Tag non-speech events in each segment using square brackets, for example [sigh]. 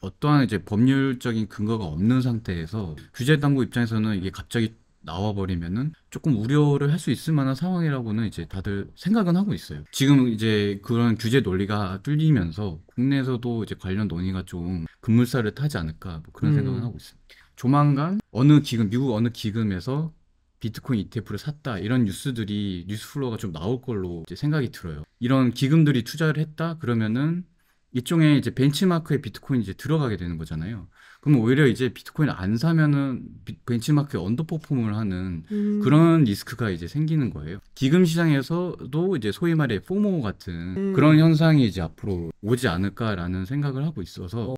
어떠한 이제 법률적인 근거가 없는 상태에서 규제 당국 입장에서는 이게 갑자기 나와버리면은 조금 우려를 할 수 있을 만한 상황이라고는 이제 다들 생각은 하고 있어요. 지금 이제 그런 규제 논리가 뚫리면서 국내에서도 이제 관련 논의가 좀 급물살을 타지 않을까 뭐 그런 음. 생각은 하고 있습니다. 조만간 어느 기금, 미국 어느 기금에서 비트코인 ETF를 샀다 이런 뉴스들이 뉴스 플로어가 좀 나올 걸로 생각이 들어요. 이런 기금들이 투자를 했다 그러면은 이쪽에 이제 벤치마크에 비트코인이 제 들어가게 되는 거잖아요. 그럼 오히려 이제 비트코인 안 사면은 벤치마크에 언더퍼폼을 하는 음. 그런 리스크가 이제 생기는 거예요. 기금 시장에서도 이제 소위 말해 포모 같은 음. 그런 현상이 이제 앞으로 오지 않을까라는 생각을 하고 있어서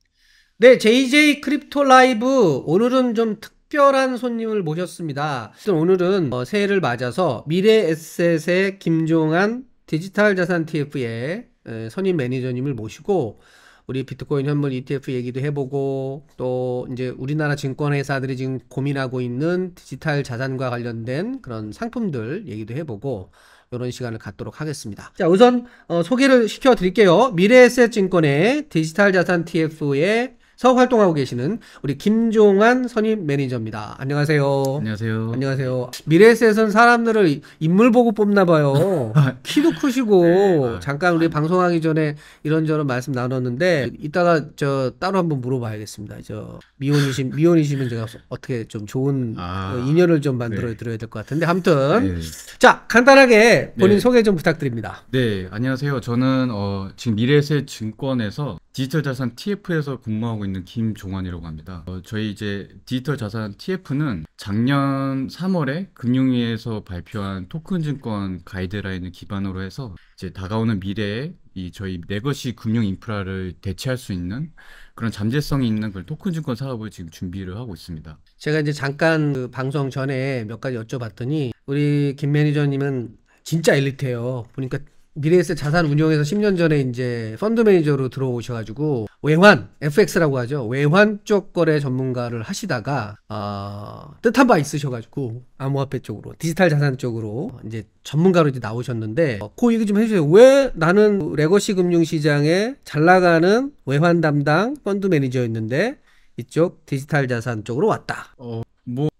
네, JJ 크립토 라이브 오늘은 좀 특별한 손님을 모셨습니다. 오늘은 어, 새해를 맞아서 미래에셋의 김종한 디지털 자산 TF의 선임 매니저님을 모시고 우리 비트코인 현물 ETF 얘기도 해보고 또 이제 우리나라 증권회사들이 지금 고민하고 있는 디지털 자산과 관련된 그런 상품들 얘기도 해보고 이런 시간을 갖도록 하겠습니다. 자 우선 어, 소개를 시켜드릴게요. 미래에셋증권의 디지털 자산 TF의 사 활동하고 계시는 우리 김종환 선임 매니저입니다. 안녕하세요. 안녕하세요. 안녕하세요. 미래에셋은 사람들을 인물 보고 뽑나 봐요. [laughs] 아. 키도 크시고 아. 잠깐 우리 방송하기 전에 이런저런 말씀 나눴는데 이따가 저 따로 한번 물어봐야겠습니다. 저 미혼이신 [laughs] 미혼이시면 제가 어떻게 좀 좋은 아, 그 인연을 좀 만들어 네. 드려야 될 것 같은데 아무튼 네. 자 간단하게 본인 네. 소개 좀 부탁드립니다. 네 안녕하세요. 저는 어, 지금 미래에셋 증권에서 디지털 자산 TF에서 근무하고 있는 김종환이라고 합니다. 어, 저희 이제 디지털 자산 TF는 작년 3월에 금융위에서 발표한 토큰 증권 가이드라인을 기반으로 해서 이제 다가오는 미래에 이 저희 내것이 금융 인프라를 대체할 수 있는 그런 잠재성이 있는 그 토큰 증권 사업을 지금 준비를 하고 있습니다. 제가 이제 잠깐 그 방송 전에 몇 가지 여쭤봤더니 우리 김 매니저님은 진짜 엘리트예요. 보니까 미래에셋 자산 운용에서 10년 전에 이제 펀드 매니저로 들어오셔가지고 외환 FX라고 하죠 외환 쪽 거래 전문가를 하시다가 어, 뜻한 바 있으셔가지고 암호화폐 쪽으로 디지털 자산 쪽으로 이제 전문가로 이제 나오셨는데 어, 그 얘기 좀 해주세요 왜 나는 레거시 금융시장에 잘 나가는 외환 담당 펀드 매니저였는데 이쪽 디지털 자산 쪽으로 왔다. 어.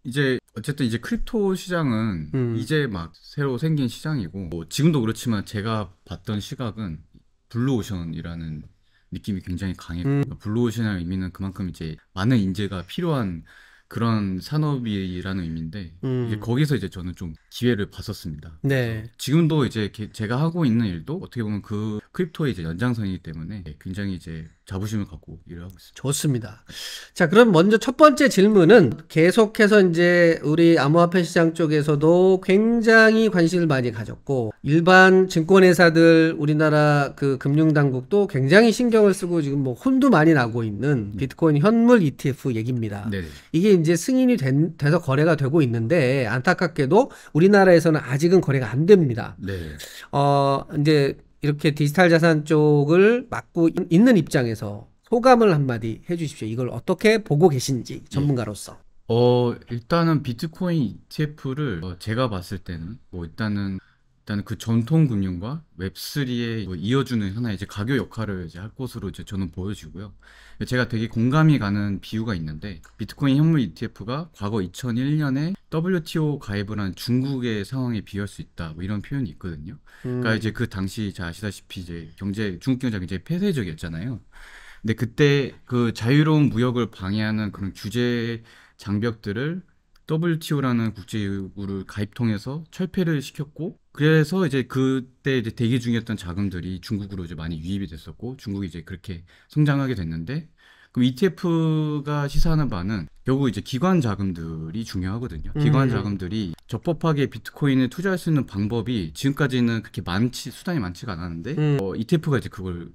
이제 어쨌든 이제 크립토 시장은 음. 이제 막 새로 생긴 시장이고 뭐 지금도 그렇지만 제가 봤던 시각은 블루오션이라는 느낌이 굉장히 강했고 음. 블루오션이라는 그러니까 의미는 그만큼 이제 많은 인재가 필요한 그런 산업이라는 의미인데 음. 이제 거기서 이제 저는 좀 기회를 봤었습니다. 네. 지금도 이제 제가 하고 있는 일도 어떻게 보면 그 크립토의 이제 연장선이기 때문에 예, 굉장히 이제 자부심을 갖고 일을 하고 있습니다. 좋습니다. 자, 그럼 먼저 첫 번째 질문은 계속해서 이제 우리 암호화폐 시장 쪽에서도 굉장히 관심을 많이 가졌고 일반 증권회사들 우리나라 그 금융당국도 굉장히 신경을 쓰고 지금 뭐 혼도 많이 나고 있는 네. 비트코인 현물 ETF 얘기입니다. 네. 이게 이제 승인이 된, 돼서 거래가 되고 있는데 안타깝게도 우리나라에서는 아직은 거래가 안 됩니다. 네. 어, 이제 이렇게 디지털 자산 쪽을 맡고 있는 입장에서 소감을 한마디 해 주십시오. 이걸 어떻게 보고 계신지 예. 전문가로서. 네. 어, 일단은 비트코인 ETF를 제가 봤을 때는 뭐 일단은 일단 그 전통 금융과 웹3에 뭐 이어주는 하나의 이제 가교 역할을 이제 할 것으로 이제 저는 보여지고요. 제가 되게 공감이 가는 비유가 있는데 비트코인 현물 ETF가 과거 2001년에 WTO 가입을 한 중국의 상황에 비유할 수 있다. 뭐 이런 표현이 있거든요. 그러니까 음. 그러니까 이제 그 당시 잘 아시다시피 이제 경제 중국 경제가 굉장히 폐쇄적이었잖아요. 근데 그때 그 자유로운 무역을 방해하는 그런 규제 장벽들을 WTO라는 국제유구를 가입 통해서 철폐를 시켰고 그래서 이제 그때 이제 대기 중이었던 자금들이 중국으로 이제 많이 유입이 됐었고 중국이 이제 그렇게 성장하게 됐는데 그럼 ETF가 시사하는 바는 결국 이제 기관 자금들이 중요하거든요. 음. 기관 자금들이 적법하게 비트코인에 투자할 수 있는 방법이 지금까지는 그렇게 많지 수단이 많지가 않았는데 음. 어, ETF가 이제 그걸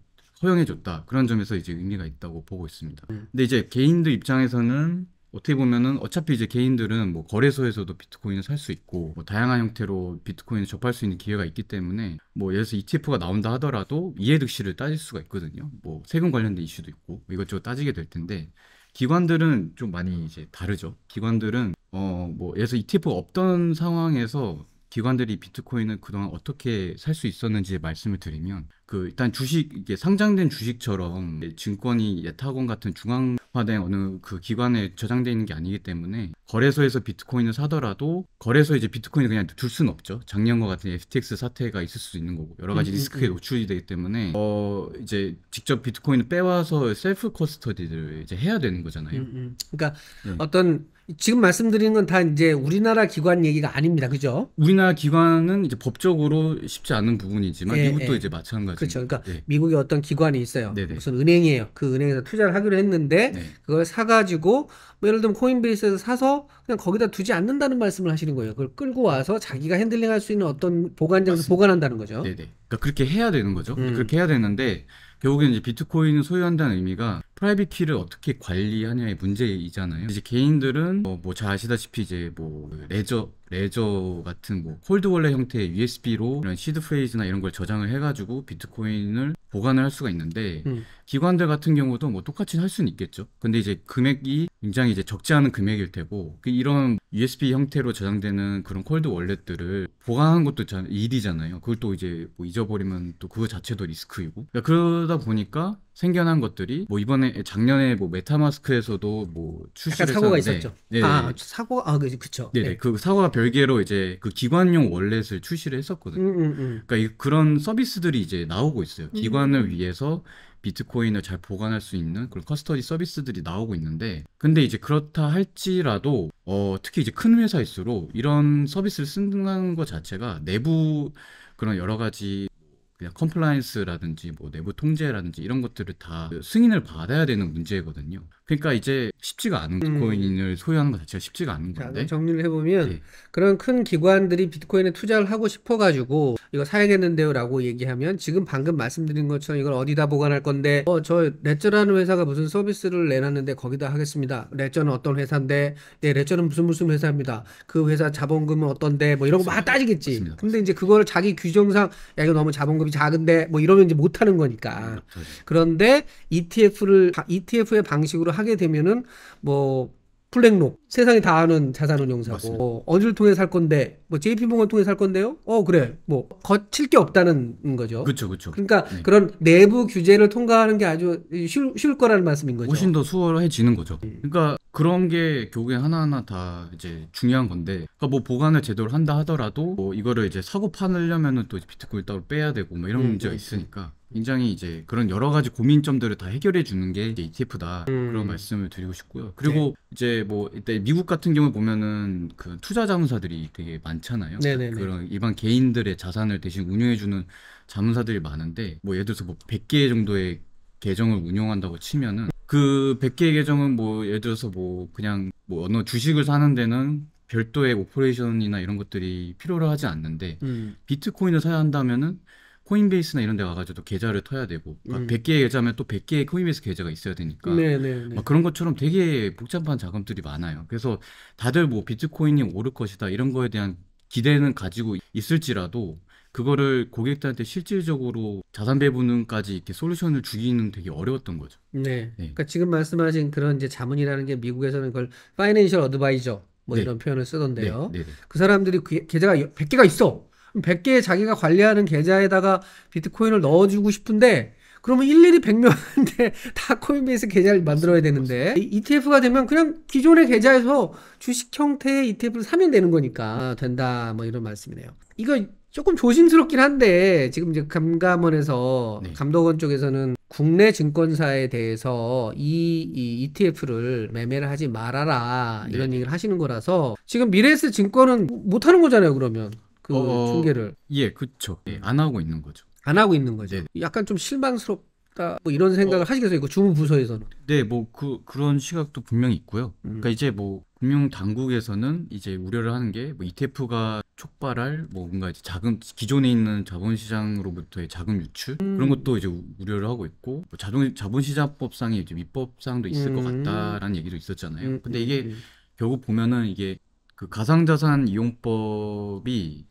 허용해줬다 그런 점에서 이제 의미가 있다고 보고 있습니다. 음. 근데 이제 개인들 입장에서는 어떻게 보면은 어차피 이제 개인들은 뭐 거래소에서도 비트코인을 살 수 있고 뭐 다양한 형태로 비트코인을 접할 수 있는 기회가 있기 때문에 뭐 예를 들어서 ETF가 나온다 하더라도 이해득실을 따질 수가 있거든요. 뭐 세금 관련된 이슈도 있고 이것저것 따지게 될 텐데 기관들은 좀 많이 이제 다르죠. 기관들은 어 뭐 예를 들어서 ETF가 없던 상황에서 기관들이 비트코인을 그동안 어떻게 살 수 있었는지 말씀을 드리면 그 일단 주식 이게 상장된 주식처럼 증권이 예탁원 같은 중앙화된 어느 그 기관에 저장돼 있는 게 아니기 때문에 거래소에서 비트코인을 사더라도 거래소에 이제 비트코인을 그냥 둘 수는 없죠. 작년과 같은 FTX 사태가 있을 수 있는 거고 여러 가지 음, 음, 리스크에 음. 노출이 되기 때문에 어 이제 직접 비트코인을 빼와서 셀프 커스터디를 이제 해야 되는 거잖아요. 그러니까 네. 어떤 지금 말씀드리는 건다 이제 우리나라 기관 얘기가 아닙니다. 그죠? 우리나라 기관은 이제 법적으로 쉽지 않은 부분이지만 예, 미국도 예. 이제 마찬가지. 그렇죠. 그러니까 네. 미국의 어떤 기관이 있어요. 네네. 무슨 은행이에요. 그 은행에서 투자를 하기로 했는데 네. 그걸 사가지고 뭐 예를 들면 코인베이스에서 사서 그냥 거기다 두지 않는다는 말씀을 하시는 거예요. 그걸 끌고 와서 자기가 핸들링할 수 있는 어떤 보관장에서 보관한다는 거죠. 네네. 그러니까 그렇게 해야 되는 거죠. 음. 그렇게 해야 되는데 결국엔 이제 비트코인을 소유한다는 의미가 프라이빗 키를 어떻게 관리하냐의 문제이잖아요. 이제 개인들은 뭐, 뭐잘 아시다시피 이제 뭐 레저 레저 같은 뭐 콜드월렛 형태의 USB로 이런 시드 프레이즈나 이런 걸 저장을 해가지고 비트코인을 보관을 할 수가 있는데 음. 기관들 같은 경우도 뭐 똑같이 할 수는 있겠죠. 근데 이제 금액이 굉장히 이제 적지 않은 금액일 테고 그 이런 USB 형태로 저장되는 그런 콜드 월렛들을 보관하는 것도 일이잖아요. 그걸 또 이제 뭐 잊어버리면 또 그 자체도 리스크이고 그러니까 그러다 보니까 생겨난 것들이 뭐 이번에 작년에 뭐 메타마스크에서도 뭐 출시를 사고가 했었 있었죠. 네아 네. 사고 아 그, 그쵸. 네네 네. 네. 그 사고와 별개로 이제 그 기관용 월렛을 출시를 했었거든요. 음, 음, 음. 그러니까 그런 서비스들이 이제 나오고 있어요. 음, 음, 기관 보관을 위해서 비트코인을 잘 보관할 수 있는 그런 커스터디 서비스들이 나오고 있는데 근데 이제 그렇다 할지라도 어, 특히 이제 큰 회사일수록 이런 서비스를 쓴다는 것 자체가 내부 그런 여러 가지 그냥 컴플라이언스라든지 뭐 내부 통제라든지 이런 것들을 다 승인을 받아야 되는 문제거든요. 그러니까 이제 쉽지가 않은 음. 비트코인을 음. 소유하는 것 자체가 쉽지가 않은 건데 정리를 해보면 네. 그런 큰 기관들이 비트코인에 투자를 하고 싶어가지고 이거 사야겠는데요라고 얘기하면 지금 방금 말씀드린 것처럼 이걸 어디다 보관할 건데 어저 레저라는 회사가 무슨 서비스를 내놨는데 거기다 하겠습니다 레저는 어떤 회사인데 네 레저는 무슨 무슨 회사입니다 그 회사 자본금은 어떤데 뭐 이런 거막 따지겠지 맞습니다. 근데 이제 그걸 자기 규정상 야 이거 너무 자본금이 작은데 뭐 이러면 이제 못하는 거니까 음, 그렇죠. 그런데 ETF를 ETF의 방식으로 하게 되면은 뭐플랙록 세상이 다 아는 자산운용사고 어, 어디를 통해 살 건데 뭐 JP모건 통해서 할 건데요. 어 그래 뭐 거칠 게 없다는 거죠. 그렇죠, 그렇죠. 그러니까 네. 그런 내부 규제를 통과하는 게 아주 쉬울, 쉬울 거라는 말씀인 거죠. 훨씬 더 수월해지는 거죠. 음. 그러니까 그런 게교국에 하나하나 다 이제 중요한 건데 그러니까 뭐 보관을 제대로 한다 하더라도 뭐 이거를 이제 사고 파내려면또 비트코인 따로 빼야 되고 뭐 이런 음, 문제가 음, 있으니까 굉장히 이제 그런 여러 가지 고민점들을 다 해결해 주는 게 ETF다 음. 그런 말씀을 드리고 싶고요. 그리고 네. 이제 뭐 이때 미국 같은 경우 보면은 그 투자 자문사들이 되게 많이 많잖아요. 네네네. 그런 일반 개인들의 자산을 대신 운영해주는 자문사들이 많은데 뭐 예를 들어서 뭐 100개 정도의 계정을 운영한다고 치면은 그 100개의 계정은 뭐 예를 들어서 뭐 그냥 뭐 어느 주식을 사는 데는 별도의 오퍼레이션이나 이런 것들이 필요로 하지 않는데 음. 비트코인을 사야 한다면은 코인베이스나 이런 데 가가지고 계좌를 터야 되고 그러니까 음. 100개의 계좌면 또 100개의 코인베이스 계좌가 있어야 되니까 네네네. 막 그런 것처럼 되게 복잡한 자금들이 많아요. 그래서 다들 뭐 비트코인이 오를 것이다 이런 거에 대한 기대는 가지고 있을지라도 그거를 고객들한테 실질적으로 자산 배분까지 이렇게 솔루션을 주기는 되게 어려웠던 거죠. 네. 네. 그러니까 지금 말씀하신 그런 이제 자문이라는 게 미국에서는 그걸 파이낸셜 어드바이저 뭐 네. 이런 표현을 쓰던데요. 네. 네, 네. 그 사람들이 그 계좌가 100개가 있어. 100개 자기가 관리하는 계좌에다가 비트코인을 넣어주고 싶은데 그러면 일일이 100명한테 [laughs] 다 코인베이스 계좌를 만들어야 되는데 ETF가 되면 그냥 기존의 계좌에서 주식 형태의 ETF를 사면 되는 거니까 된다 뭐 이런 말씀이네요. 이거 조금 조심스럽긴 한데 지금 이제 감감원에서 네. 감독원 쪽에서는 국내 증권사에 대해서 이, 이 ETF를 매매를 하지 말아라 이런 네. 얘기를 하시는 거라서 지금 미래에셋 증권은 못 하는 거잖아요 그러면 그 어... 어. 중계를 예 그렇죠 예, 안 하고 있는 거죠 안 하고 있는 거죠. 네. 약간 좀 실망스럽다 뭐 이런 생각을 어. 하시겠어요. 그 주무 부서에서는. 네, 뭐 그 그런 시각도 분명히 있고요. 음. 그러니까 이제 뭐 금융 당국에서는 이제 우려를 하는 게뭐 ETF가 촉발할 뭐 뭔가 이제 자금 기존에 있는 자본시장으로부터의 자금 유출 음. 그런 것도 이제 우려를 하고 있고 뭐 자동 자본시장법상의 이제 위법상도 있을 음. 것 같다라는 얘기도 있었잖아요. 음, 근데 음, 이게 음. 결국 보면은 이게 그 가상자산 이용법이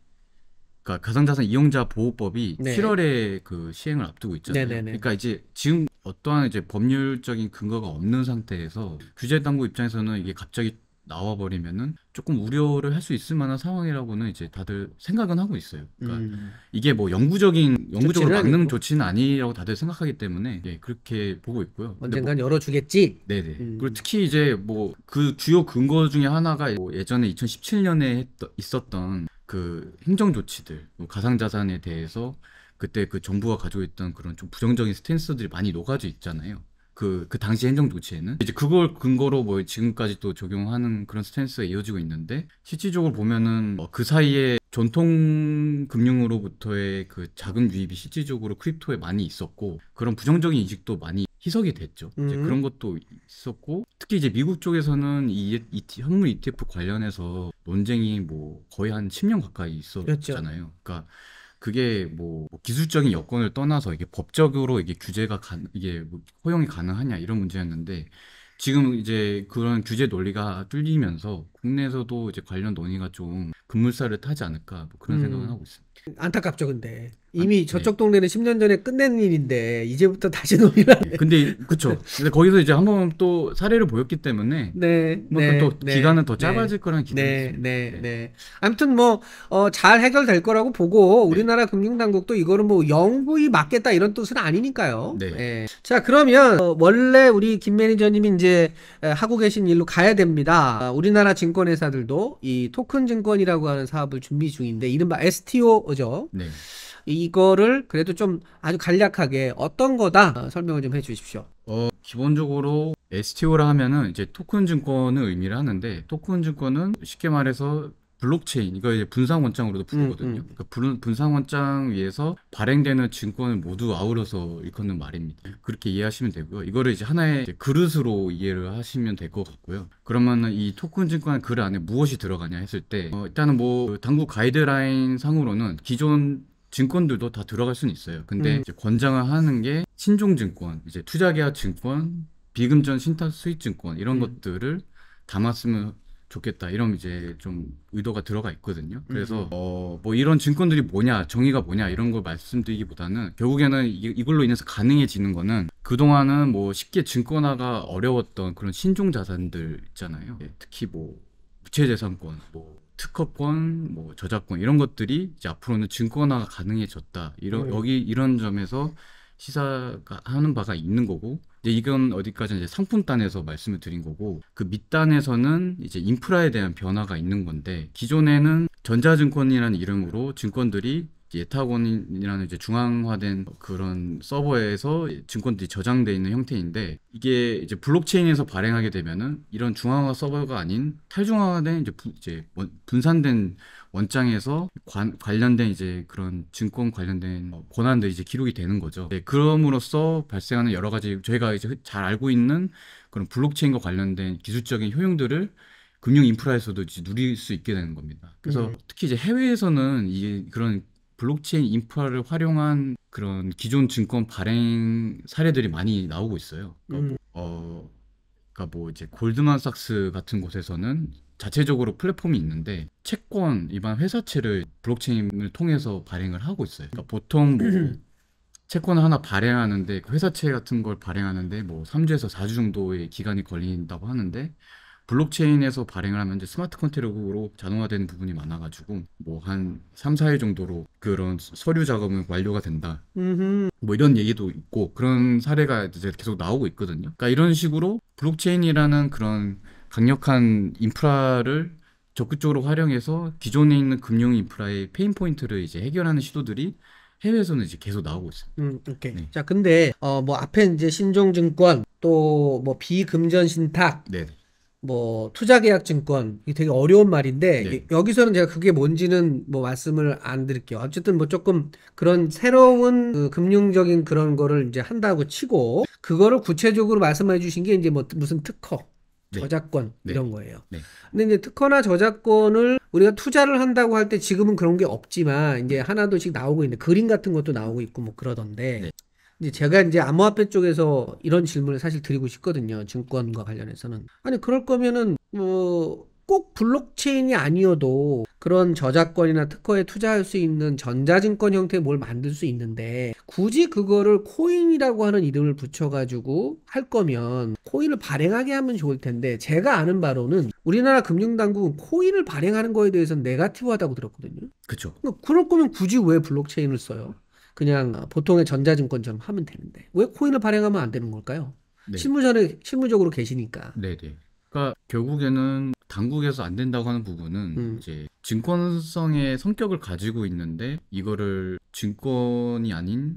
그러니까 가상자산 이용자 보호법이 네. 7월에 그 시행을 앞두고 있잖아요. 네네네. 네, 네. 그러니까 이제 지금 어떠한 이제 법률적인 근거가 없는 상태에서 규제 당국 입장에서는 이게 갑자기 나와버리면은 조금 우려를 할 수 있을 만한 상황이라고는 이제 다들 생각은 하고 있어요. 그러니까 음. 이게 뭐 영구적인 영구적으로 막는 조치는 아니라고 다들 생각하기 때문에 예, 그렇게 보고 있고요. 언젠간 뭐, 열어주겠지. 네네. 네. 음. 그리고 특히 이제 뭐 그 주요 근거 중에 하나가 뭐 예전에 2017년에 했 있었던 그 행정 조치들, 뭐 가상 자산에 대해서 그때 그 정부가 가지고 있던 그런 좀 부정적인 스탠스들이 많이 녹아져 있잖아요. 그, 그 당시 행정 조치에는 이제 그걸 근거로 뭐 지금까지 또 적용하는 그런 스탠스가 이어지고 있는데 실질적으로 보면은 뭐그 사이에 전통 금융으로부터의 그 자금 유입이 실질적으로 크립토에 많이 있었고 그런 부정적인 인식도 많이 희석이 됐죠. 음. 이제 그런 것도 있었고 특히 이제 미국 쪽에서는 이 ET, e 현물 ETF 관련해서 논쟁이 뭐 거의 한 10년 가까이 있었잖아요. 그렇죠. 그러니까 그게 뭐 기술적인 여건을 떠나서 이게 법적으로 이게 규제가 가, 이게 뭐 허용이 가능하냐 이런 문제였는데 지금 이제 그런 규제 논리가 뚫리면서 국내에서도 이제 관련 논의가 좀 급물살을 타지 않을까 뭐 그런 음. 생각을 하고 있습니다. 안타깝죠, 근데. 이미 아, 예. 저쪽 동네는 10년 전에 끝낸 일인데 이제부터 다시 [laughs] 논이라 근데 그쵸. 근데 거기서 이제 한번 또 사례를 보였기 때문에 네, 뭐 네, 또 네, 기간은 더 네. 짧아질 거란 기대가 네, 네, 네. 네. 아무튼 뭐잘 어 해결될 거라고 보고 네. 우리나라 금융당국도 이거는 뭐 영구히 막겠다 이런 뜻은 아니니까요. 네. 예. 자 그러면 어, 원래 우리 김 매니저님이 이제 에, 하고 계신 일로 가야 됩니다. 어, 우리나라 증권회사들도 이 토큰 증권이라고 하는 사업을 준비 중인데 이른바 STO죠. 네. 이거를 그래도 좀 아주 간략하게 어떤 거다 어, 설명을 좀 해주십시오. 어, 기본적으로 STO라 하면은 이제 토큰 증권을 의미를 하는데 토큰 증권은 쉽게 말해서 블록체인 이거 이제 분산원장으로도 음, 부르거든요. 음, 음. 그러니까 분, 분산원장 위에서 발행되는 증권을 모두 아우러서 일컫는 말입니다. 그렇게 이해하시면 되고요. 이거를 이제 하나의 이제 그릇으로 이해를 하시면 될 것 같고요. 그러면은 이 토큰 증권 글 그 안에 무엇이 들어가냐 했을 때 어, 일단은 뭐 당국 가이드라인 상으로는 기존 증권들도 다 들어갈 수는 있어요. 근데 음. 이제 권장하는 을게 신종 증권, 이제 투자 계약 증권, 비금전 신탁 수익 증권 이런 음. 것들을 담았으면 좋겠다 이런 이제 좀 의도가 들어가 있거든요. 그래서 음. 어뭐 이런 증권들이 뭐냐 정의가 뭐냐 이런 걸 말씀드리기보다는 결국에는 이, 걸로 인해서 가능해지는 거는 그 동안은 뭐 쉽게 증권화가 어려웠던 그런 신종 자산들 있잖아요. 예, 특히 뭐 부채 재산권, 뭐 특허권, 뭐 저작권 이런 것들이 이제 앞으로는 증권화가 가능해졌다. 이런 네. 여기 이런 점에서 시사가 하는 바가 있는 거고 이제 이건 어디까지 이제 상품단에서 말씀을 드린 거고 그 밑단에서는 이제 인프라에 대한 변화가 있는 건데 기존에는 전자증권이라는 이름으로 증권들이 예타곤이라는 이제 중앙화된 그런 서버에서 증권들이 저장돼 있는 형태인데 이게 이제 블록체인에서 발행하게 되면은 이런 중앙화 서버가 아닌 탈중앙화된 이제, 부, 이제 분산된 원장에서 관, 관련된 이제 그런 증권 관련된 어, 권한들이 이제 기록이 되는 거죠. 네, 그럼으로써 발생하는 여러 가지 저희가 이제 잘 알고 있는 그런 블록체인과 관련된 기술적인 효용들을 금융 인프라에서도 누릴 수 있게 되는 겁니다. 그래서 음. 특히 이제 해외에서는 이 그런 블록체인 인프라를 활용한 그런 기존 증권 발행 사례들이 많이 나오고 있어요. 그러니까 음. 뭐, 어, 그러니까 뭐 이제 골드만삭스 같은 곳에서는 자체적으로 플랫폼이 있는데 채권 일반 회사채를 블록체인을 통해서 발행을 하고 있어요. 그러니까 보통 뭐 [clears throat] 채권을 하나 발행하는데 그 회사채 같은 걸 발행하는데 뭐 3주에서 4주 정도의 기간이 걸린다고 하는데 블록체인에서 발행을 하면 이제 스마트 컨테이너로 자동화되는 부분이 많아가지고 뭐 한 3, 4일 정도로 그런 서류 작업은 완료가 된다. 음흠. 뭐 이런 얘기도 있고 그런 사례가 이제 계속 나오고 있거든요. 그러니까 이런 식으로 블록체인이라는 그런 강력한 인프라를 적극적으로 활용해서 기존에 있는 금융 인프라의 페인 포인트를 이제 해결하는 시도들이 해외에서는 이제 계속 나오고 있어요. 음, 오케이. 네. 자, 근데 어 뭐 앞에 이제 신종증권 또 뭐 비금전 신탁 네뭐 투자 계약 증권 이게 되게 어려운 말인데 네. 여기서는 제가 그게 뭔지는 뭐 말씀을 안 드릴게요. 어쨌든 뭐 조금 그런 새로운 그 금융적인 그런 거를 이제 한다고 치고 그거를 구체적으로 말씀해 주신 게 이제 뭐 무슨 특허 네. 저작권 네. 이런 거예요. 네. 근데 이제 특허나 저작권을 우리가 투자를 한다고 할 때 지금은 그런 게 없지만 이제 하나둘씩 나오고 있는데 그림 같은 것도 나오고 있고 뭐 그러던데 네. 이제 제가 이제 암호화폐 쪽에서 이런 질문을 사실 드리고 싶거든요. 증권과 관련해서는. 아니, 그럴 거면은, 뭐, 꼭 블록체인이 아니어도 그런 저작권이나 특허에 투자할 수 있는 전자증권 형태의 뭘 만들 수 있는데 굳이 그거를 코인이라고 하는 이름을 붙여가지고 할 거면 코인을 발행하게 하면 좋을 텐데 제가 아는 바로는 우리나라 금융당국은 코인을 발행하는 거에 대해서는 네가티브하다고 들었거든요. 그렇죠. 그 그럴 거면 굳이 왜 블록체인을 써요? 그냥 보통의 전자증권처럼 하면 되는데 왜 코인을 발행하면 안 되는 걸까요? 네. 실무자는 실무적으로 계시니까. 네, 네. 그러니까 결국에는 당국에서 안 된다고 하는 부분은 음. 이제 증권성의 성격을 가지고 있는데 이거를 증권이 아닌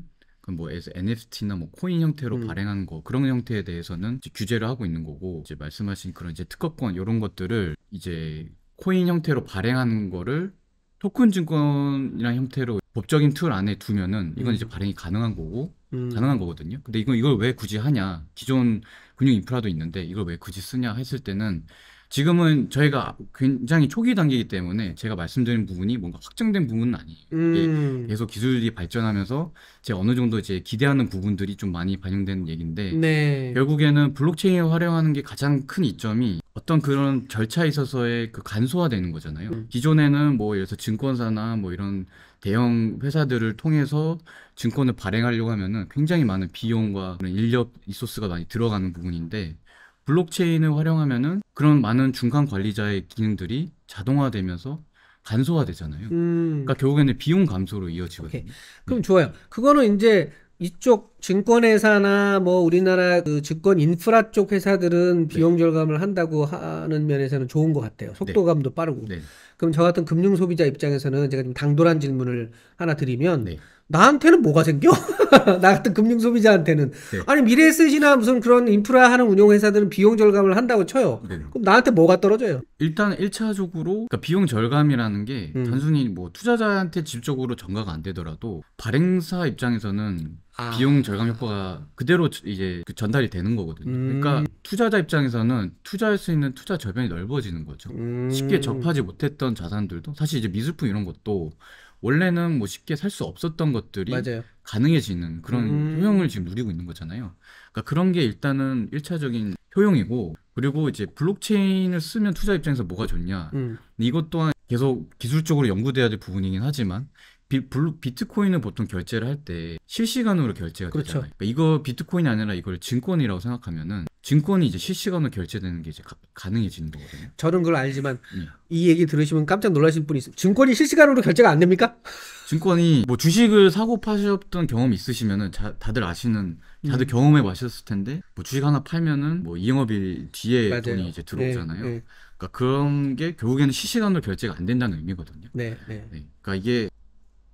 뭐 NFT나 뭐 코인 형태로 음. 발행한 거 그런 형태에 대해서는 규제를 하고 있는 거고 이제 말씀하신 그런 이제 특허권 이런 것들을 이제 코인 형태로 발행하는 거를 토큰증권이란 형태로 법적인 틀 안에 두면은 이건 음. 이제 발행이 가능한 거고 음. 가능한 거거든요. 근데 이건 이걸 왜 굳이 하냐? 기존 금융 인프라도 있는데 이걸 왜 굳이 쓰냐 했을 때는 지금은 저희가 굉장히 초기 단계이기 때문에 제가 말씀드린 부분이 뭔가 확정된 부분은 아니에요. 음. 예, 계속 기술이 발전하면서 제 어느 정도 제 기대하는 부분들이 좀 많이 반영되는 얘기인데 네. 결국에는 블록체인을 활용하는 게 가장 큰 이점이 어떤 그런 절차에 있어서의 그 간소화되는 거잖아요. 음. 기존에는 뭐 예를 들어서 증권사나 뭐 이런 대형 회사들을 통해서 증권을 발행하려고 하면은 굉장히 많은 비용과 인력 리소스가 많이 들어가는 부분인데 블록체인을 활용하면은 그런 많은 중간 관리자의 기능들이 자동화되면서 간소화되잖아요. 음. 그러니까 결국에는 비용 감소로 이어지거든요. 오케이. 그럼 네. 좋아요. 그거는 이제 이쪽 증권 회사나 뭐 우리나라 그 증권 인프라 쪽 회사들은 네. 비용 절감을 한다고 하는 면에서는 좋은 것 같아요. 속도감도 네. 빠르고. 네. 그럼 저 같은 금융 소비자 입장에서는 제가 좀 당돌한 질문을 하나 드리면 나한테는 뭐가 생겨? [laughs] 나 같은 금융 소비자한테는 네. 예. 아니 미래에셋이나 무슨 그런 인프라 하는 운용 회사들은 비용 절감을 한다고 쳐요. 네. 그럼 나한테 뭐가 떨어져요? 일단 일차적으로 그러니까 비용 절감이라는 게 음. 단순히 뭐 투자자한테 직접적으로 전가가 안 되더라도 발행사 입장에서는 아. 비용 절감 효과가 그대로 이제 그 전달이 되는 거거든요. 음. 그러니까 투자자 입장에서는 투자할 수 있는 투자 저변이 넓어지는 거죠. 음. 쉽게 접하지 못했던 자산들도 사실 이제 미술품 이런 것도 원래는 뭐 쉽게 살 수 없었던 것들이 맞아요. 가능해지는 그런 음. 효용을 지금 누리고 있는 거잖아요. 그러니까 그런 게 일단은 일차적인 효용이고 그리고 이제 블록체인을 쓰면 투자 입장에서 뭐가 좋냐. 음. 이것 또한 계속 기술적으로 연구돼야 될 부분이긴 하지만 비, 블루, 비트코인을 보통 결제를 할 때 실시간으로 결제가 그렇죠. 되잖아요. 그러니까 이거 비트코인이 아니라 이걸 증권이라고 생각하면은 증권이 이제 실시간으로 결제되는 게 이제 가, 능해지는 거거든요. 저는 그걸 알지만 네. 이 얘기 들으시면 깜짝 놀라실 분이 있어요. 증권이 실시간으로 결제가 안 됩니까? 증권이 뭐 주식을 사고 파셨던 경험 있으시면은 자, 다들 아시는 다들 음. 경험해 마셨을 텐데 뭐 주식 하나 팔면은 뭐 이영업일 뒤에 맞아요. 돈이 이제 들어오잖아요. 네, 네. 그러니까 그런 게 결국에는 실시간으로 결제가 안 된다는 의미거든요. 네. 네. 네. 그러니까 이게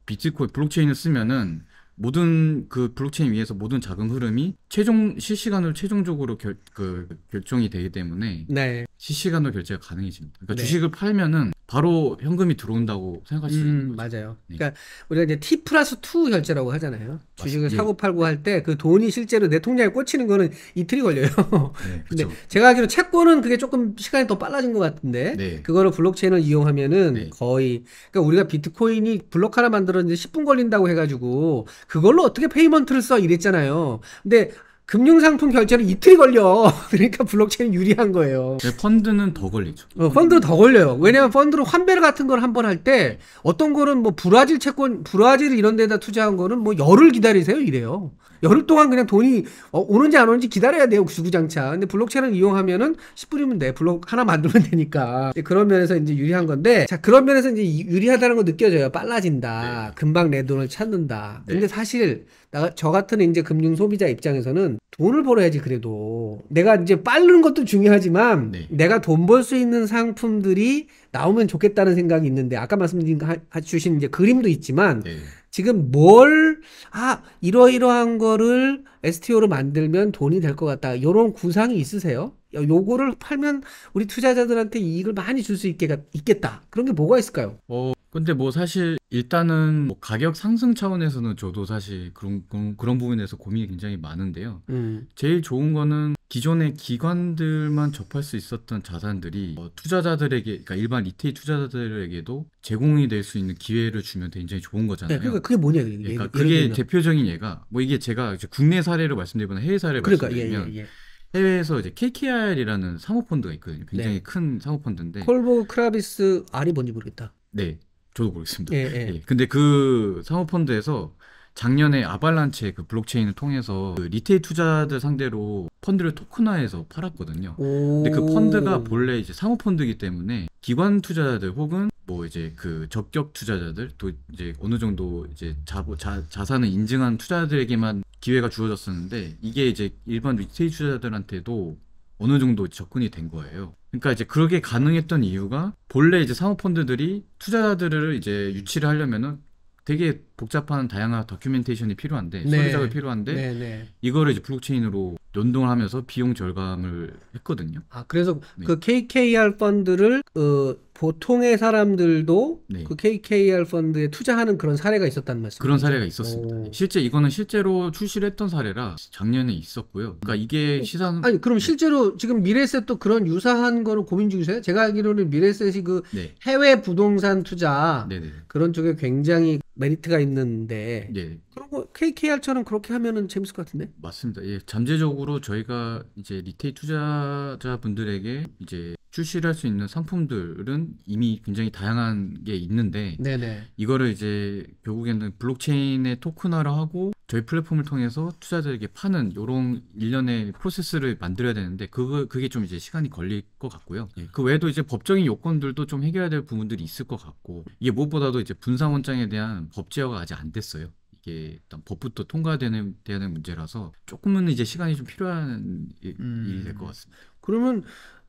비트코인 블록체인을 쓰면은 모든 그 블록체인 위에서 모든 자금 흐름이 최종 실시간으로 최종적으로 결, 그 결정이 되기 때문에 네. 실시간으로 결제가 가능해집니다. 그러니까 네. 주식을 팔면은 바로 현금이 들어온다고 생각하시는 음, 거죠. 맞아요. 네. 그러니까 우리가 이제 T 플러스 2 결제라고 하잖아요. 주식을 맞습니다. 사고 팔고 예. 할때 그 돈이 실제로 내 통장에 꽂히는 거는 이틀이 걸려요. [laughs] 네, 근데 제가 알기로 채권은 그게 조금 시간이 더 빨라진 것 같은데 네. 그거를 블록체인을 이용하면은 네. 거의 그러니까 우리가 비트코인이 블록 하나 만들었는데 10분 걸린다고 해가지고 그걸로 어떻게 페이먼트를 써 이랬잖아요. 근데 금융상품 결제는 이틀이 걸려. [laughs] 그러니까 블록체인 유리한 거예요. 네, 펀드는 더 걸리죠. 어, 펀드 는더 걸려요. 왜냐면 펀드로 환배 같은 걸 한번 할 때 어떤 거는 뭐 브라질 채권, 브라질 이런 데다 투자한 거는 뭐 열흘 기다리세요 이래요. 열흘 동안 그냥 돈이 어, 오는지 안 오는지 기다려야 돼요 구구장차. 근데 블록체인을 이용하면은 10분이면 돼. 블록 하나 만들면 되니까. 그런 면에서 이제 유리한 건데 자 그런 면에서 이제 유리하다는 거 느껴져요. 빨라진다. 네. 금방 내 돈을 찾는다. 네. 근데 사실 나, 저 같은 이제 금융 소비자 입장에서는 돈을 벌어야지 그래도 내가 이제 빠르는 것도 중요하지만 네. 내가 돈 벌 수 있는 상품들이 나오면 좋겠다는 생각이 있는데 아까 말씀드린 하, 주신 이제 그림도 있지만 네. 지금 뭘 아 이러이러한 거를 STO로 만들면 돈이 될 것 같다 요런 구상이 있으세요? 요거를 팔면 우리 투자자들한테 이익을 많이 줄 수 있겠다. 그런 게 뭐가 있을까요? 어, 근데 뭐 사실 일단은 뭐 가격 상승 차원에서는 저도 사실 그런, 그런, 그런 부분에서 고민이 굉장히 많은데요. 음. 제일 좋은 거는 기존의 기관들만 접할 수 있었던 자산들이 어, 투자자들에게, 그러니까 일반 리테일 투자자들에게도 제공이 될 수 있는 기회를 주면 굉장히 좋은 거잖아요. 네, 그러니까 그게 뭐냐, 그러니까 그게. 그러니까 그게 대표적인 예가 뭐 이게 제가 국내 사례를 말씀드리거나 해외 사례를 그러니까, 예, 말씀드리면 예, 예, 예. 해외에서 이제 KKR이라는 사모펀드가 있거든요. 굉장히 네. 큰 사모펀드인데 콜보 크라비스 알이 뭔지 모르겠다. 네. 저도 모르겠습니다. 예, 예. 예. 근데 그상모펀드에서 작년에 아발란체 그 블록체인을 통해서 그 리테일 투자들 상대로 펀드를 토큰화해서 팔았거든요. 근데 그 펀드가 본래 이제 사모펀드이기 때문에 기관 투자자들 혹은 뭐 이제 그 적격 투자자들 또 이제 어느 정도 이제 자, 자, 자산을 인증한 투자들에게만 자 기회가 주어졌었는데 이게 이제 일반 리테일 투자자들한테도 어느 정도 접근이 된 거예요. 그러니까 이제 그렇게 가능했던 이유가 본래 이제 사모펀드들이 투자자들을 이제 유치를 하려면은 되게 복잡한 다양한 다큐멘테이션이 필요한데 네. 소리 작이 필요한데 네, 네, 이거를 이제 블록체인으로 연동을 하면서 비용 절감을 했거든요. 아 그래서 네. 그 KKR 펀드를 어, 보통의 사람들도 네. 그 KKR 펀드에 투자하는 그런 사례가 있었단 말씀이죠. 그런 사례가 있었습니다. 오. 실제 이거는 실제로 출시를 했던 사례라 작년에 있었고요. 그러니까 이게 시장 아니 그럼 실제로 지금 미래셋도 그런 유사한 거를 고민 중이세요? 제가 알기로는 미래셋이 그 해외 부동산 투자 그런 쪽에 굉장히 메리트가 있는데 예. 그런 거 KKR처럼 그렇게 하면은 재밌을 것 같은데. 맞습니다. 예, 잠재적으로 저희가 이제 리테일 투자자분들에게 이제 출시를 할수 있는 상품들은 이미 굉장히 다양한 게 있는데 네네. 이거를 이제 결국에는 블록체인의 토큰화를 하고 저희 플랫폼을 통해서 투자자에게 파는 이런 일련의 프로세스를 만들어야 되는데 그 그게 좀 이제 시간이 걸릴 것 같고요. 예. 그 외에도 이제 법적인 요건들도 좀 해결해야 될 부분들이 있을 것 같고 이게 무엇보다도 이제 분사원장에 대한 법제화가 아직 안 됐어요. 이게 일단 법부터 통과되는 되는 문제라서 조금은 이제 시간이 좀 필요한 일, 음. 일이 될 것 같습니다. 그러면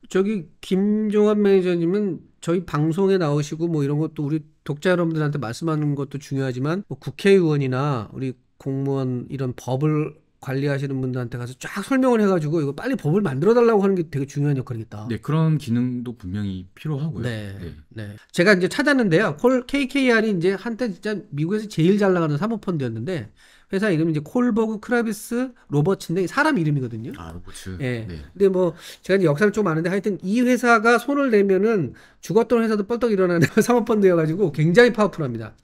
저기 김종환 매니저님은 저희 방송에 나오시고 뭐 이런 것도 우리 독자 여러분들한테 말씀하는 것도 중요하지만 뭐 국회의원이나 우리 공무원 이런 법을 관리하시는 분들한테 가서 쫙 설명을 해가지고 이거 빨리 법을 만들어 달라고 하는 게 되게 중요한 역할이겠다. 네, 그런 기능도 분명히 필요하고요. 네, 네. 네. 제가 이제 찾았는데요. 콜 KKR이 이제 한때 진짜 미국에서 제일 잘 나가는 사모펀드였는데 회사 이름이 이제 콜버그 크라비스 로버츠인데 사람 이름이거든요. 아 로버츠. 예. 네. 근데 뭐 제가 이제 역사를 좀 아는데 하여튼 이 회사가 손을 내면은 죽었던 회사도 뻘떡 일어나는 상업펀드여가지고 [laughs] 굉장히 파워풀합니다.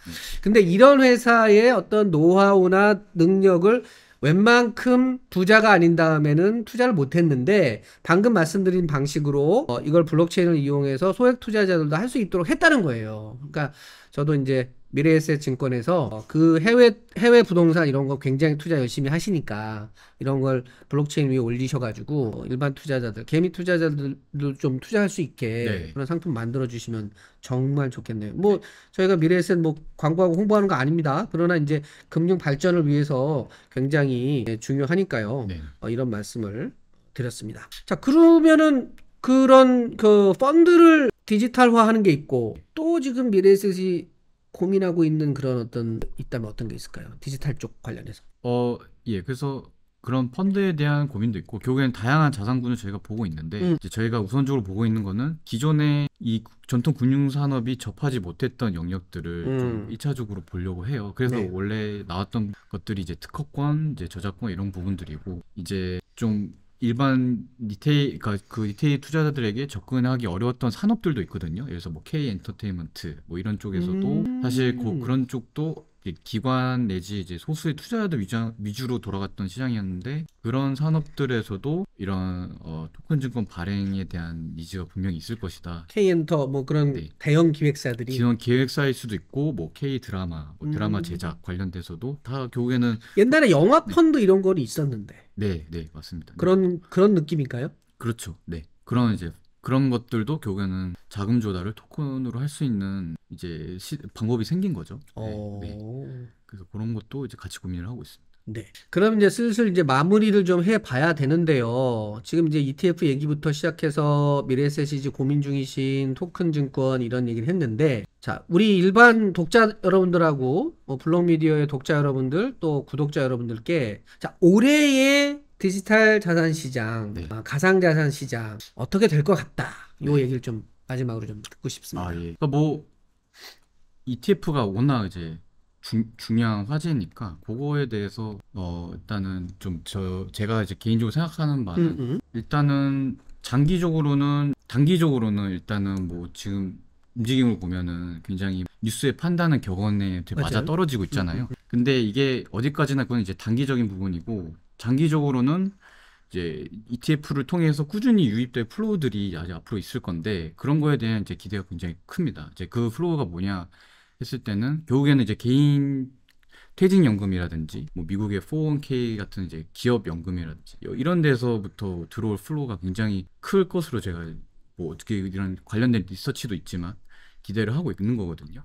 근데 이런 회사의 어떤 노하우나 능력을 웬만큼 부자가 아닌 다음에는 투자를 못했는데 방금 말씀드린 방식으로 어, 이걸 블록체인을 이용해서 소액 투자자들도 할 수 있도록 했다는 거예요. 그러니까 저도 이제 미래에셋 증권에서 어, 그 해외 해외 부동산 이런 거 굉장히 투자 열심히 하시니까 이런 걸 블록체인 위에 올리셔가지고 일반 투자자들 개미 투자자들도 좀 투자할 수 있게 네. 그런 상품 만들어 주시면 정말 좋겠네요. 뭐 저희가 미래에셋 뭐 광고하고 홍보하는 거 아닙니다. 그러나 이제 금융 발전을 위해서 굉장히 중요하니까요. 네. 어, 이런 말씀을 드렸습니다. 자 그러면은 그런 그 펀드를 디지털화하는 게 있고 또 지금 미래에셋이 고민하고 있는 그런 어떤 있다면 어떤 게 있을까요? 디지털 쪽 관련해서. 어, 예. 그래서 그런 펀드에 대한 고민도 있고 결국엔 다양한 자산군을 저희가 보고 있는데 음. 이제 저희가 우선적으로 보고 있는 거는 기존의 이 전통 금융 산업이 접하지 못했던 영역들을 음. 좀 일차적으로 보려고 해요. 그래서 네. 원래 나왔던 것들이 이제 특허권, 이제 저작권 이런 부분들이고 이제 좀 일반 니테이 그러니까 그 니테이 투자자들에게 접근하기 어려웠던 산업들도 있거든요. 예를 들어서 뭐 K 엔터테인먼트 뭐 이런 쪽에서도 음. 사실 그, 그런 쪽도 기관 내지 이제 소수의 투자자들 위주, 로 돌아갔던 시장이었는데 그런 산업들에서도 이런 어, 토큰 증권 발행에 대한 니즈가 분명히 있을 것이다. K엔터 뭐 그런 네. 대형 기획사들이 지원 기획사일 수도 있고 뭐 K 드라마 뭐 드라마 음. 제작 관련돼서도 다 결국에는 옛날에 영화 펀드 네. 이런 거 있었는데. 네, 네 맞습니다. 네. 그런 그런 느낌인가요? 그렇죠. 네 그런 이제 그런 것들도 결국에는 자금 조달을 토큰으로 할 수 있는 이제 시, 방법이 생긴 거죠. 네, 네. 어. 그래서 그런 것도 이제 같이 고민을 하고 있습니다. 네. 그럼 이제 슬슬 이제 마무리를 좀 해봐야 되는데요. 지금 이제 ETF 얘기부터 시작해서 미래에셋이 이제 고민 중이신 토큰 증권 이런 얘기를 했는데, 자, 우리 일반 독자 여러분들하고 뭐 블록미디어의 독자 여러분들 또 구독자 여러분들께 자, 올해의 디지털 자산 시장, 네. 아, 가상 자산 시장 어떻게 될 것 같다. 네. 얘기를 좀 마지막으로 좀 듣고 싶습니다. 아, 예. 그러니까 뭐 ETF가 워낙 이제 중, 중요한 화제니까 그거에 대해서 어 일단은 좀 저 제가 이제 개인적으로 생각하는 바는 음, 음. 일단은 장기적으로는 단기적으로는 일단은 뭐 지금 움직임을 보면은 굉장히 뉴스의 판단은 격언에 맞아 떨어지고 있잖아요. 음, 음, 음, 근데 이게 어디까지나 그건 이제 단기적인 부분이고 장기적으로는 이제 ETF를 통해서 꾸준히 유입될 플로우들이 아직 앞으로 있을 건데 그런 거에 대한 이제 기대가 굉장히 큽니다. 이제 그 플로우가 뭐냐 했을 때는 결국에는 이제 개인 퇴직연금이라든지 뭐 미국의 401k 같은 이제 기업연금이라든지 이런 데서부터 들어올 플로우가 굉장히 클 것으로 제가 뭐 어떻게 이런 관련된 리서치도 있지만 기대를 하고 있는 거거든요.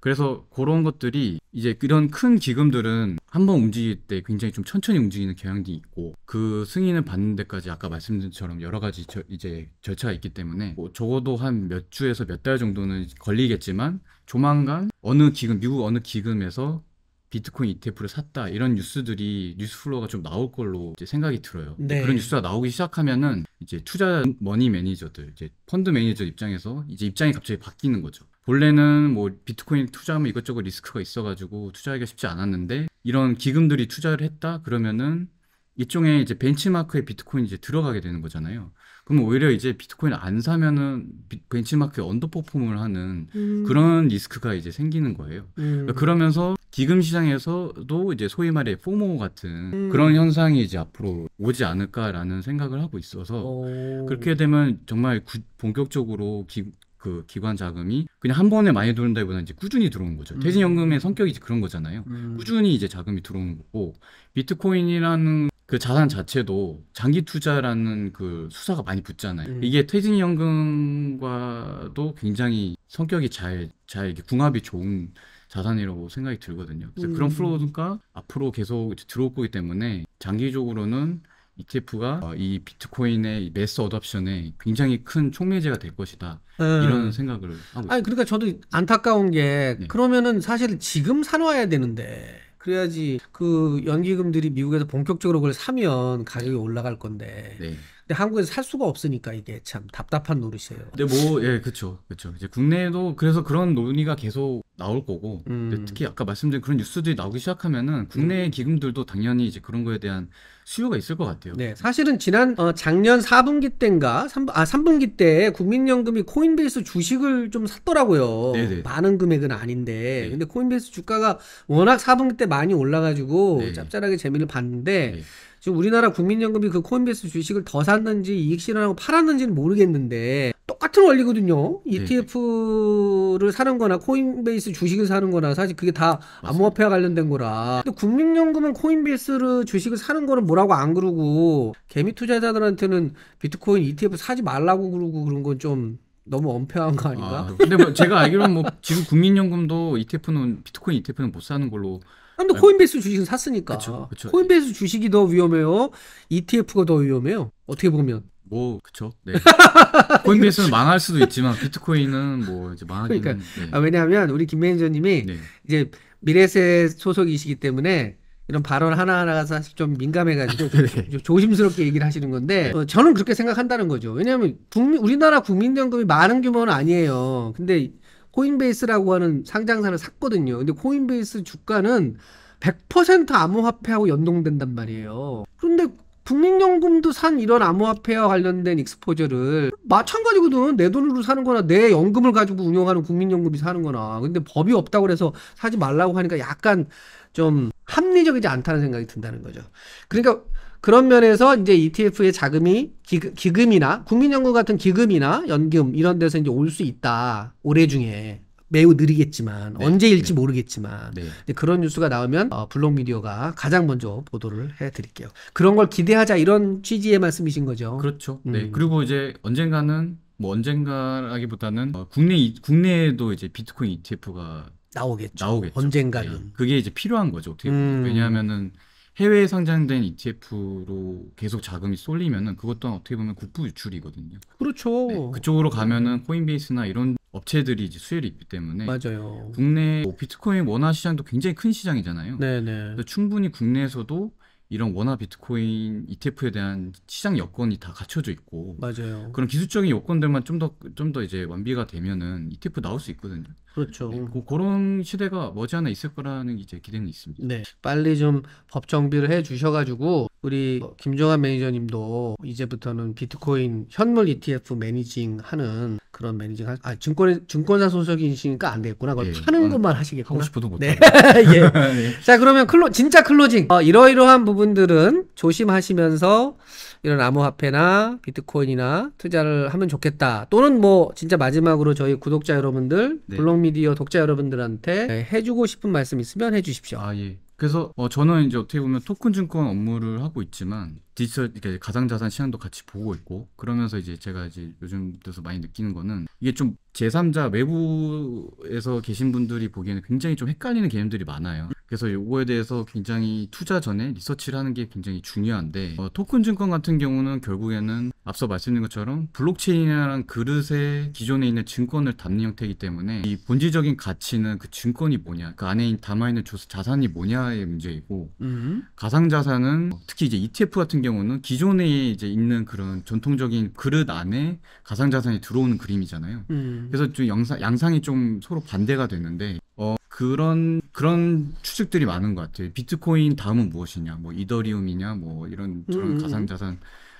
그래서 그런 것들이 이제 이런 큰 기금들은 한 번 움직일 때 굉장히 좀 천천히 움직이는 경향이 있고 그 승인을 받는 데까지 아까 말씀드린 것 처럼 여러 가지 저, 이제 절차가 있기 때문에 뭐 적어도 한 몇 주에서 몇 달 정도는 걸리겠지만 조만간 어느 기금 미국 어느 기금에서 비트코인 ETF를 샀다 이런 뉴스들이 뉴스 플로어가 좀 나올 걸로 생각이 들어요. 네. 그런 뉴스가 나오기 시작하면은 이제 투자 머니 매니저들, 이제 펀드 매니저 입장에서 이제 입장이 갑자기 바뀌는 거죠. 본래는뭐 비트코인 투자하면 이것저것 리스크가 있어가지고 투자하기가 쉽지 않았는데 이런 기금들이 투자를 했다 그러면은 일종의 이제 벤치마크에 비트코인이 제 들어가게 되는 거잖아요. 그럼 오히려 이제 비트코인 안 사면은 벤치마크에 언더퍼폼을 하는 음. 그런 리스크가 이제 생기는 거예요. 그러니까 음. 그러 그러면서 기금 시장에서도 이제 소위 말해 포모 같은 음. 그런 현상이 이제 앞으로 오지 않을까라는 생각을 하고 있어서 오. 그렇게 되면 정말 구, 본격적으로 기, 그 기관 자금이 그냥 한 번에 많이 들어온다기보다 이제 꾸준히 들어오는 거죠. 음. 퇴직연금의 성격이 그런 거잖아요. 음. 꾸준히 이제 자금이 들어오는 거고 비트코인이라는 그 자산 자체도 장기 투자라는 그 수사가 많이 붙잖아요. 음. 이게 퇴직연금과도 굉장히 성격이 잘, 잘 이렇게 궁합이 좋은 자산이라고 생각이 들거든요. 그래서 그런 음. 플로우가 앞으로 계속 들어올 거기 때문에 장기적으로는 ETF가 어, 이 비트코인의 매스 어답션에 굉장히 큰 촉매제가 될 것이다. 음. 이런 생각을 하고 있습니다. 아니 그러니까 저도 안타까운 게 네. 그러면은 사실 지금 사놓야 되는데 그래야지 그 연기금들이 미국에서 본격적으로 그걸 사면 가격이 올라갈 건데 네. 한국에서 살 수가 없으니까 이게 참 답답한 노릇이에요. 근데 뭐 예, 그렇죠. 그렇죠. 이제 국내에도 그래서 그런 논의가 계속 나올 거고. 음. 특히 아까 말씀드린 그런 뉴스들이 나오기 시작하면은 국내 음. 기금들도 당연히 이제 그런 거에 대한 수요가 있을 것 같아요. 네. 사실은 지난 어, 작년 4분기 때인가 3, 아 3분기 때 국민연금이 코인베이스 주식을 좀 샀더라고요. 네네. 네. 많은 금액은 아닌데. 네. 근데 코인베이스 주가가 워낙 4분기 때 많이 올라 가지고 네. 짭짤하게 재미를 봤는데 네. 지금 우리나라 국민연금이 그 코인베이스 주식을 더 샀는지 이익 실현하고 팔았는지는 모르겠는데 똑같은 원리거든요. ETF를 네. E 사는 거나 코인베이스 주식을 사는 거나 사실 그게 다 암호화폐와 관련된 거라. 근데 국민연금은 코인베이스를 주식을 사는 거는 뭐라고 안 그러고 개미 투자자들한테는 비트코인 ETF 사지 말라고 그러고 그런 건 좀 너무 엄폐한 거 아닌가? 아, 근데 뭐 제가 알기로는 뭐 지금 국민연금도 ETF는 비트코인 ETF는 못 사는 걸로 아, 근데 네. 코인베이스 주식은 샀으니까. 그쵸, 그 코인베이스 주식이 더 위험해요. ETF가 더 위험해요. 어떻게 보면. 뭐 그쵸. 네. [laughs] 코인베이스는 망할 수도 있지만 비트코인은 뭐 이제 망하기는. 그러니까 네. 아, 왜냐하면 우리 김 매니저님이 네. 이제 미래세 소속이시기 때문에 이런 발언 하나하나가 사실 좀 민감해가지고 [laughs] 네. 조심스럽게 얘기를 하시는 건데 네. 어, 저는 그렇게 생각한다는 거죠. 왜냐하면 국민, 우리나라 국민연금이 많은 규모는 아니에요. 근데 코인베이스라고 하는 상장사를 샀거든요. 근데 코인베이스 주가는 100% 암호화폐하고 연동된단 말이에요. 그런데 국민연금도 산 이런 암호화폐와 관련된 익스포저를 마찬가지거든 내 돈으로 사는 거나 내 연금을 가지고 운영하는 국민연금이 사는 거나 근데 법이 없다고 해서 사지 말라고 하니까 약간 좀 합리적이지 않다는 생각이 든다는 거죠 그러니까 그런 면에서 이제 ETF의 자금이 기금, 이나 국민연금 같은 기금이나 연금 이런 데서 이제 올 수 있다. 올해 중에. 매우 느리겠지만 네. 언제일지 네. 모르겠지만 네. 그런 뉴스가 나오면 어, 블록미디어가 가장 먼저 보도를 해드릴게요. 그런 걸 기대하자 이런 취지의 말씀이신 거죠. 그렇죠. 네. 음. 네 그리고 이제 언젠가는 뭐 언젠가라기보다는 어, 국내 국내에도 이제 비트코인 ETF가 나오겠죠. 나오겠죠. 언젠가는 네. 그게 이제 필요한 거죠. 어떻게 보면. 음. 왜냐하면은 해외에 상장된 ETF로 계속 자금이 쏠리면은 그것 도 어떻게 보면 국부 유출이거든요. 그렇죠. 네, 그쪽으로 가면은 코인베이스나 이런 업체들이 이제 수혈이있기 때문에 맞아요. 국내 뭐 비트코인 원화 시장도 굉장히 큰 시장이잖아요. 네네. 충분히 국내에서도 이런 원화 비트코인 ETF에 대한 시장 여건이 다 갖춰져 있고 맞아요. 그런 기술적인 요건들만 좀 더 좀 더 이제 완비가 되면은 ETF 나올 수 있거든요. 그렇죠. 네, 고, 그런 시대가 머지않아 있을 거라는 이제 기대는 있습니다. 네, 빨리 좀법 정비를 해 주셔가지고 우리 김종환 매니저님도 이제부터는 비트코인 현물 ETF 매니징하는 그런 매니징 하, 아 증권 증권사 소속이시니까 안 되겠구나. 그걸 예. 파는 아, 것만 하시겠구나. 하고 싶어도 못. 네. [laughs] 예. 네. [laughs] 자 그러면 클로 진짜 클로징 어, 이러이러한 부분 여러 분들은 조심하시면서 이런 암호화폐나 비트코인이나 투자를 하면 좋겠다. 또는 뭐 진짜 마지막으로 저희 구독자 여러분들, 네. 블록미디어 독자 여러분들한테 해주고 싶은 말씀 있으면 해주십시오. 아 예. 그래서 어, 저는 이제 어떻게 보면 토큰 증권 업무를 하고 있지만 디지털 그러니까 가상자산 시장도 같이 보고 있고 그러면서 이제 제가 이제 요즘 들어서 많이 느끼는 거는 이게 좀 제3자 외부에서 계신 분들이 보기에는 굉장히 좀 헷갈리는 개념들이 많아요. 그래서 요거에 대해서 굉장히 투자 전에 리서치를 하는 게 굉장히 중요한데 어, 토큰 증권 같은 경우는 결국에는 앞서 말씀드린 것처럼 블록체인이라는 그릇에 기존에 있는 증권을 담는 형태이기 때문에 이 본질적인 가치는 그 증권이 뭐냐 그 안에 담아있는 자산이 뭐냐의 문제이고 음 가상자산은 특히 이제 ETF 같은 같은 경우는 기존에 이제 있는 그런 전통적인 그릇 안에 가상자산이 들어오는 그림이잖아요. 음. 그래서 좀 양상, 양상이 좀 서로 반대가 되는데 어, 그런 그런 추측들이 많은 것 같아요. 비트코인 다음은 무엇이냐, 뭐 이더리움이냐, 뭐 이런 저런 음. 가상자산.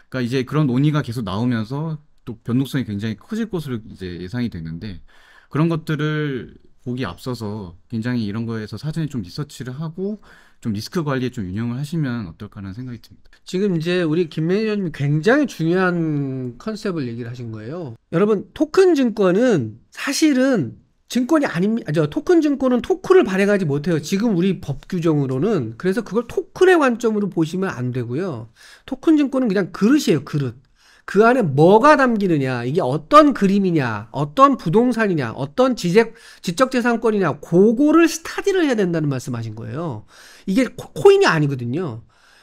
그러니까 이제 그런 논의가 계속 나오면서 또 변동성이 굉장히 커질 것으로 이제 예상이 되는데 그런 것들을 보기 앞서서 굉장히 이런 거에서 사전에 좀 리서치를 하고 좀 리스크 관리에 좀 유념을 하시면 어떨까라는 생각이 듭니다. 지금 이제 우리 김 매니저님이 굉장히 중요한 컨셉을 얘기를 하신 거예요. 여러분 토큰 증권은 사실은 증권이 아닙니다. 아, 토큰 증권은 토큰을 발행하지 못해요. 지금 우리 법 규정으로는 그래서 그걸 토큰의 관점으로 보시면 안 되고요. 토큰 증권은 그냥 그릇이에요. 그릇. 그 안에 뭐가 담기느냐, 이게 어떤 그림이냐, 어떤 부동산이냐, 어떤 지적, 지적재산권이냐, 그거를 스타디를 해야 된다는 말씀하신 거예요. 이게 코인이 아니거든요.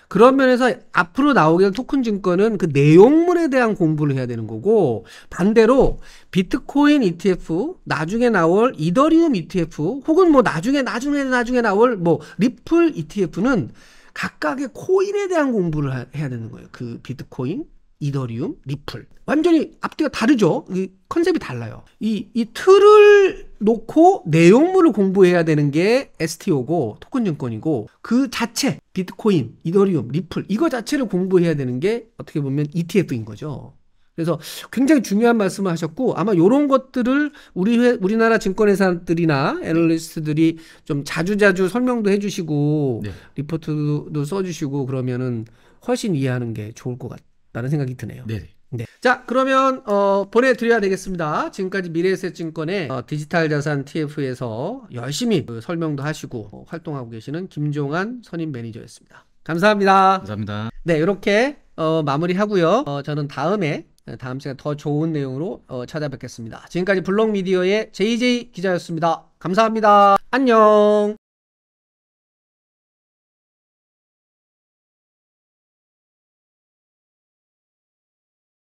그런 면에서 앞으로 나오게 될 토큰 증권은 그 내용물에 대한 공부를 해야 되는 거고 반대로 비트코인 ETF 나중에 나올 이더리움 ETF 혹은 뭐 나중에 나중에 나중에 나올 뭐 리플 ETF는 각각의 코인에 대한 공부를 해야 되는 거예요. 그 비트코인, 이더리움, 리플. 완전히 앞뒤가 다르죠. 이 컨셉이 달라요. 이, 이 틀을 놓고 내용물을 공부해야 되는 게 STO고 토큰 증권이고 그 자체 비트코인, 이더리움, 리플 이거 자체를 공부해야 되는 게 어떻게 보면 ETF인 거죠. 그래서 굉장히 중요한 말씀을 하셨고 아마 이런 것들을 우리 회, 우리나라 증권회사들이나 애널리스트들이 좀 자주자주 설명도 해주시고 네. 리포트도 써주시고 그러면은 훨씬 이해하는 게 좋을 것 같아요. 라는 생각이 드네요. 네네. 네. 자, 그러면 어, 보내드려야 되겠습니다. 지금까지 미래세증권의 어, 디지털 자산 TF에서 열심히 그 설명도 하시고 어, 활동하고 계시는 김종환 선임 매니저였습니다. 감사합니다. 감사합니다. 네, 이렇게 어, 마무리하고요. 어, 저는 다음에 네, 다음 시간 에더 좋은 내용으로 어, 찾아뵙겠습니다. 지금까지 블록미디어의 JJ 기자였습니다. 감사합니다. 안녕.